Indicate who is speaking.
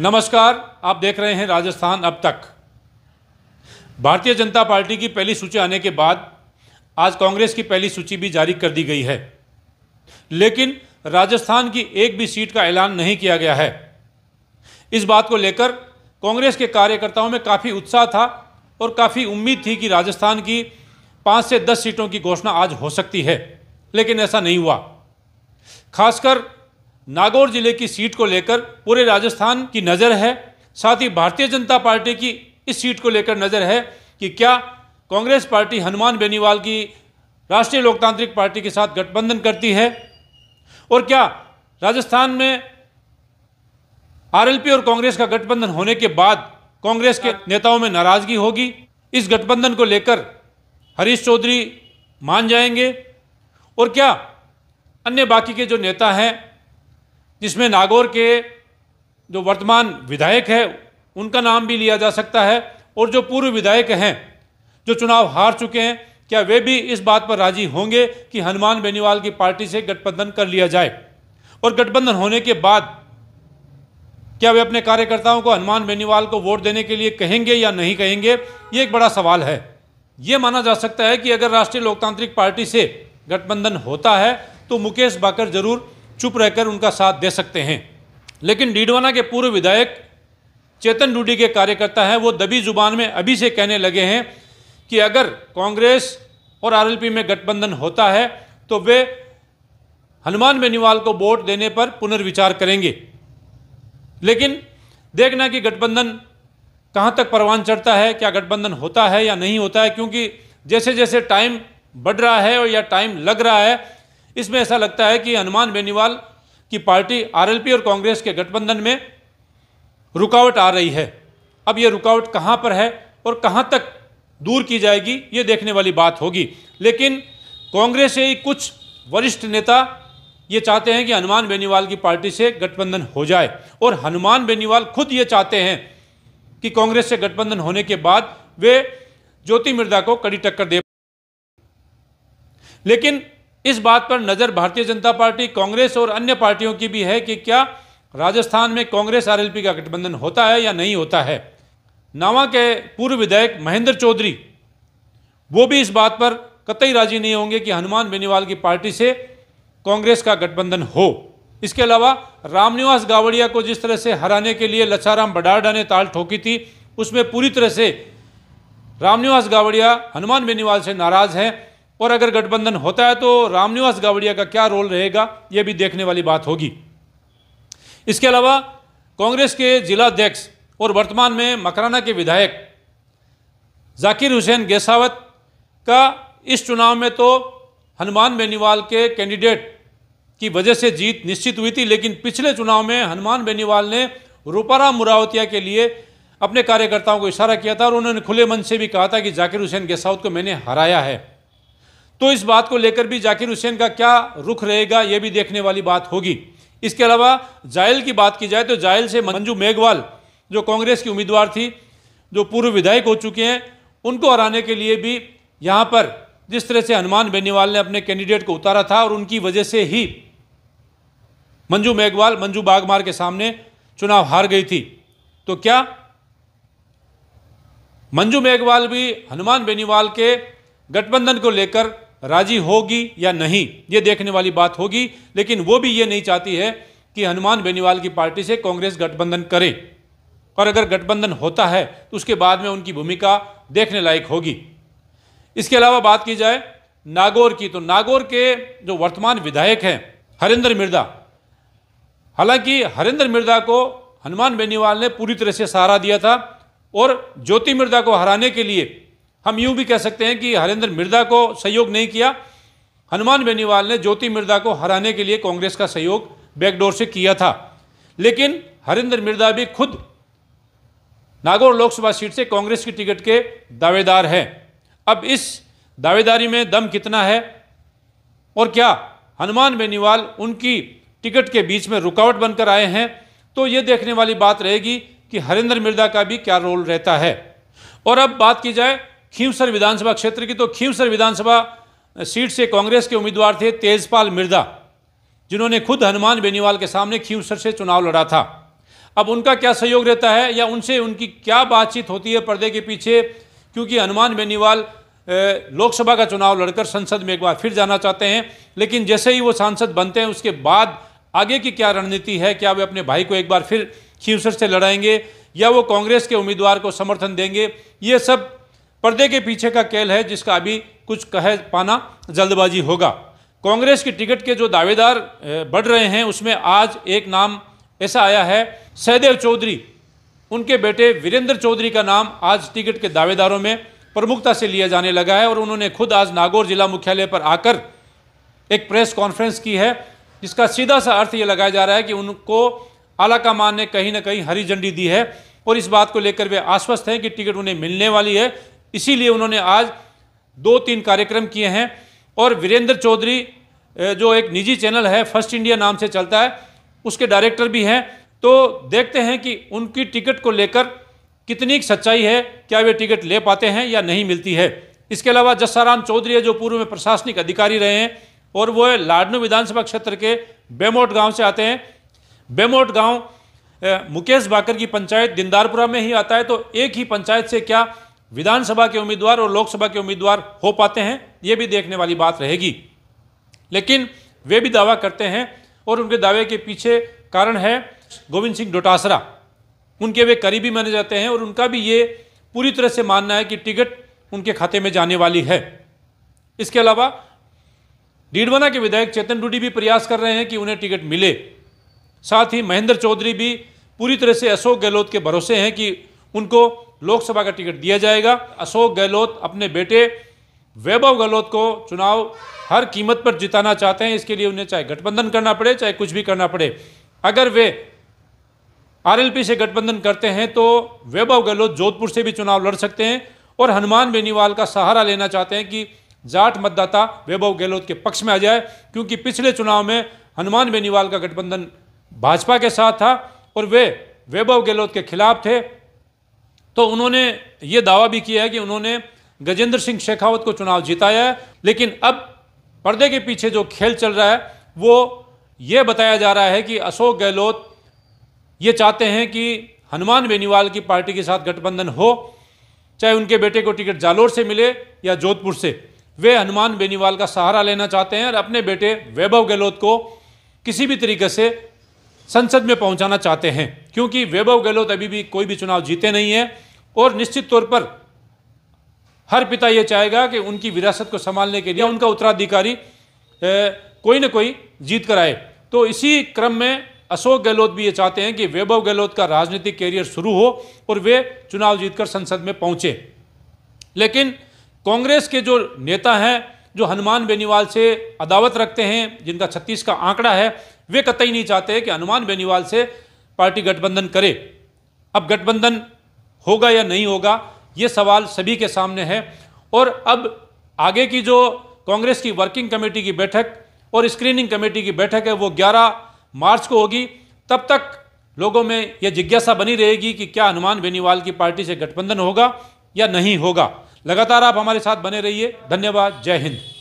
Speaker 1: नमस्कार आप देख रहे हैं राजस्थान अब तक भारतीय जनता पार्टी की पहली सूची आने के बाद आज कांग्रेस की पहली सूची भी जारी कर दी गई है लेकिन राजस्थान की एक भी सीट का ऐलान नहीं किया गया है इस बात को लेकर कांग्रेस के कार्यकर्ताओं में काफ़ी उत्साह था और काफ़ी उम्मीद थी कि राजस्थान की पाँच से दस सीटों की घोषणा आज हो सकती है लेकिन ऐसा नहीं हुआ खासकर नागौर जिले की सीट को लेकर पूरे राजस्थान की नज़र है साथ ही भारतीय जनता पार्टी की इस सीट को लेकर नज़र है कि क्या कांग्रेस पार्टी हनुमान बेनीवाल की राष्ट्रीय लोकतांत्रिक पार्टी के साथ गठबंधन करती है और क्या राजस्थान में आरएलपी और कांग्रेस का गठबंधन होने के बाद कांग्रेस के नेताओं में नाराज़गी होगी इस गठबंधन को लेकर हरीश चौधरी मान जाएंगे और क्या अन्य बाकी के जो नेता हैं जिसमें नागौर के जो वर्तमान विधायक है उनका नाम भी लिया जा सकता है और जो पूर्व विधायक हैं जो चुनाव हार चुके हैं क्या वे भी इस बात पर राजी होंगे कि हनुमान बेनीवाल की पार्टी से गठबंधन कर लिया जाए और गठबंधन होने के बाद क्या वे अपने कार्यकर्ताओं को हनुमान बेनीवाल को वोट देने के लिए कहेंगे या नहीं कहेंगे ये एक बड़ा सवाल है ये माना जा सकता है कि अगर राष्ट्रीय लोकतांत्रिक पार्टी से गठबंधन होता है तो मुकेश बाकर जरूर चुप रहकर उनका साथ दे सकते हैं लेकिन डीडवाना के पूर्व विधायक चेतन डूडी के कार्यकर्ता हैं वो दबी जुबान में अभी से कहने लगे हैं कि अगर कांग्रेस और आरएलपी में गठबंधन होता है तो वे हनुमान बेनीवाल को वोट देने पर पुनर्विचार करेंगे लेकिन देखना कि गठबंधन कहाँ तक परवान चढ़ता है क्या गठबंधन होता है या नहीं होता है क्योंकि जैसे जैसे टाइम बढ़ रहा है और या टाइम लग रहा है इसमें ऐसा लगता है कि हनुमान बेनीवाल की पार्टी आरएलपी और कांग्रेस के गठबंधन में रुकावट आ रही है अब ये रुकावट कहाँ पर है और कहाँ तक दूर की जाएगी ये देखने वाली बात होगी लेकिन कांग्रेस से ही कुछ वरिष्ठ नेता ये चाहते हैं कि हनुमान बेनीवाल की पार्टी से गठबंधन हो जाए और हनुमान बेनीवाल खुद ये चाहते हैं कि कांग्रेस से गठबंधन होने के बाद वे ज्योति मिर्दा को कड़ी टक्कर दे लेकिन इस बात पर नज़र भारतीय जनता पार्टी कांग्रेस और अन्य पार्टियों की भी है कि क्या राजस्थान में कांग्रेस आरएलपी का गठबंधन होता है या नहीं होता है नावा के पूर्व विधायक महेंद्र चौधरी वो भी इस बात पर कतई राजी नहीं होंगे कि हनुमान बेनीवाल की पार्टी से कांग्रेस का गठबंधन हो इसके अलावा रामनिवास गावड़िया को जिस तरह से हराने के लिए लच्छाराम बडारडा ने ताल ठोकी थी उसमें पूरी तरह से रामनिवास गावड़िया हनुमान बेनीवाल से नाराज़ हैं और अगर गठबंधन होता है तो रामनिवास गावड़िया का क्या रोल रहेगा यह भी देखने वाली बात होगी इसके अलावा कांग्रेस के जिलाध्यक्ष और वर्तमान में मकराना के विधायक जाकिर हुसैन गेसावत का इस चुनाव में तो हनुमान बेनीवाल के कैंडिडेट की वजह से जीत निश्चित हुई थी लेकिन पिछले चुनाव में हनुमान बेनीवाल ने रूपाराम मुरावतिया के लिए अपने कार्यकर्ताओं को इशारा किया था और उन्होंने खुले मन से भी कहा था कि जाकिर हुसैन गेसावत को मैंने हराया है तो इस बात को लेकर भी जाकिर हुसैन का क्या रुख रहेगा यह भी देखने वाली बात होगी इसके अलावा जायल की बात की जाए तो जायल से मंजू मेघवाल जो कांग्रेस की उम्मीदवार थी जो पूर्व विधायक हो चुके हैं उनको हराने के लिए भी यहाँ पर जिस तरह से हनुमान बेनीवाल ने अपने कैंडिडेट को उतारा था और उनकी वजह से ही मंजू मेघवाल मंजू बागमार के सामने चुनाव हार गई थी तो क्या मंजू मेघवाल भी हनुमान बेनीवाल के गठबंधन को लेकर राजी होगी या नहीं ये देखने वाली बात होगी लेकिन वो भी ये नहीं चाहती है कि हनुमान बेनीवाल की पार्टी से कांग्रेस गठबंधन करे और अगर गठबंधन होता है तो उसके बाद में उनकी भूमिका देखने लायक होगी इसके अलावा बात की जाए नागौर की तो नागौर के जो वर्तमान विधायक हैं हरेंद्र मिर्दा हालांकि हरेंद्र मिर्दा को हनुमान बेनीवाल ने पूरी तरह से सहारा दिया था और ज्योति मिर्दा को हराने के लिए हम यूं भी कह सकते हैं कि हरेंद्र मिर्दा को सहयोग नहीं किया हनुमान बेनीवाल ने ज्योति मिर्दा को हराने के लिए कांग्रेस का सहयोग बैकडोर से किया था लेकिन हरेंद्र मिर्दा भी खुद नागौर लोकसभा सीट से कांग्रेस की टिकट के दावेदार हैं अब इस दावेदारी में दम कितना है और क्या हनुमान बेनीवाल उनकी टिकट के बीच में रुकावट बनकर आए हैं तो ये देखने वाली बात रहेगी कि हरेंद्र मिर्दा का भी क्या रोल रहता है और अब बात की जाए खींवसर विधानसभा क्षेत्र की तो खींवसर विधानसभा सीट से कांग्रेस के उम्मीदवार थे तेजपाल मिर्जा जिन्होंने खुद हनुमान बेनीवाल के सामने खींवसर से चुनाव लड़ा था अब उनका क्या सहयोग रहता है या उनसे उनकी क्या बातचीत होती है पर्दे के पीछे क्योंकि हनुमान बेनीवाल लोकसभा का चुनाव लड़कर संसद में एक बार फिर जाना चाहते हैं लेकिन जैसे ही वो सांसद बनते हैं उसके बाद आगे की क्या रणनीति है क्या वे अपने भाई को एक बार फिर खींवसर से लड़ाएंगे या वो कांग्रेस के उम्मीदवार को समर्थन देंगे ये सब पर्दे के पीछे का केल है जिसका अभी कुछ कह पाना जल्दबाजी होगा कांग्रेस की टिकट के जो दावेदार बढ़ रहे हैं उसमें आज एक नाम ऐसा आया है सहदेव चौधरी उनके बेटे वीरेंद्र चौधरी का नाम आज टिकट के दावेदारों में प्रमुखता से लिया जाने लगा है और उन्होंने खुद आज नागौर जिला मुख्यालय पर आकर एक प्रेस कॉन्फ्रेंस की है जिसका सीधा सा अर्थ ये लगाया जा रहा है कि उनको आला कमान ने कहीं ना कहीं हरी झंडी दी है और इस बात को लेकर वे आश्वस्त हैं कि टिकट उन्हें मिलने वाली है इसीलिए उन्होंने आज दो तीन कार्यक्रम किए हैं और वीरेंद्र चौधरी जो एक निजी चैनल है फर्स्ट इंडिया नाम से चलता है उसके डायरेक्टर भी हैं तो देखते हैं कि उनकी टिकट को लेकर कितनी सच्चाई है क्या वे टिकट ले पाते हैं या नहीं मिलती है इसके अलावा जस्साराम चौधरी है जो पूर्व में प्रशासनिक अधिकारी रहे हैं और वो लाडनू विधानसभा क्षेत्र के बेमोट गांव से आते हैं बेमोट गांव मुकेश बाकर की पंचायत दिनदारपुरा में ही आता है तो एक ही पंचायत से क्या विधानसभा के उम्मीदवार और लोकसभा के उम्मीदवार हो पाते हैं ये भी देखने वाली बात रहेगी लेकिन वे भी दावा करते हैं और उनके दावे के पीछे कारण है गोविंद सिंह डोटासरा उनके वे करीबी माने जाते हैं और उनका भी ये पूरी तरह से मानना है कि टिकट उनके खाते में जाने वाली है इसके अलावा डीडवाना के विधायक चेतन डूडी भी प्रयास कर रहे हैं कि उन्हें टिकट मिले साथ ही महेंद्र चौधरी भी पूरी तरह से अशोक गहलोत के भरोसे हैं कि उनको लोकसभा का टिकट दिया जाएगा अशोक गहलोत अपने बेटे वैभव गहलोत को चुनाव हर कीमत पर जिताना चाहते हैं इसके लिए उन्हें चाहे गठबंधन करना पड़े चाहे कुछ भी करना पड़े अगर वे आरएलपी से गठबंधन करते हैं तो वैभव गहलोत जोधपुर से भी चुनाव लड़ सकते हैं और हनुमान बेनीवाल का सहारा लेना चाहते हैं कि जाट मतदाता वैभव गहलोत के पक्ष में आ जाए क्योंकि पिछले चुनाव में हनुमान बेनीवाल का गठबंधन भाजपा के साथ था और वे वैभव गहलोत के खिलाफ थे तो उन्होंने ये दावा भी किया है कि उन्होंने गजेंद्र सिंह शेखावत को चुनाव जिताया है लेकिन अब पर्दे के पीछे जो खेल चल रहा है वो ये बताया जा रहा है कि अशोक गहलोत ये चाहते हैं कि हनुमान बेनीवाल की पार्टी के साथ गठबंधन हो चाहे उनके बेटे को टिकट जालोर से मिले या जोधपुर से वे हनुमान बेनीवाल का सहारा लेना चाहते हैं और अपने बेटे वैभव गहलोत को किसी भी तरीके से संसद में पहुंचाना चाहते हैं क्योंकि वैभव गहलोत अभी भी कोई भी चुनाव जीते नहीं है और निश्चित तौर पर हर पिता यह चाहेगा कि उनकी विरासत को संभालने के लिए उनका उत्तराधिकारी कोई ना कोई जीत कर आए तो इसी क्रम में अशोक गहलोत भी ये चाहते हैं कि वैभव गहलोत का राजनीतिक कैरियर शुरू हो और वे चुनाव जीतकर संसद में पहुंचे लेकिन कांग्रेस के जो नेता हैं जो हनुमान बेनीवाल से अदावत रखते हैं जिनका छत्तीस का आंकड़ा है वे कतई नहीं चाहते कि हनुमान बेनीवाल से पार्टी गठबंधन करे अब गठबंधन होगा या नहीं होगा ये सवाल सभी के सामने है और अब आगे की जो कांग्रेस की वर्किंग कमेटी की बैठक और स्क्रीनिंग कमेटी की बैठक है वो 11 मार्च को होगी तब तक लोगों में यह जिज्ञासा बनी रहेगी कि क्या हनुमान बेनीवाल की पार्टी से गठबंधन होगा या नहीं होगा लगातार आप हमारे साथ बने रहिए धन्यवाद जय हिंद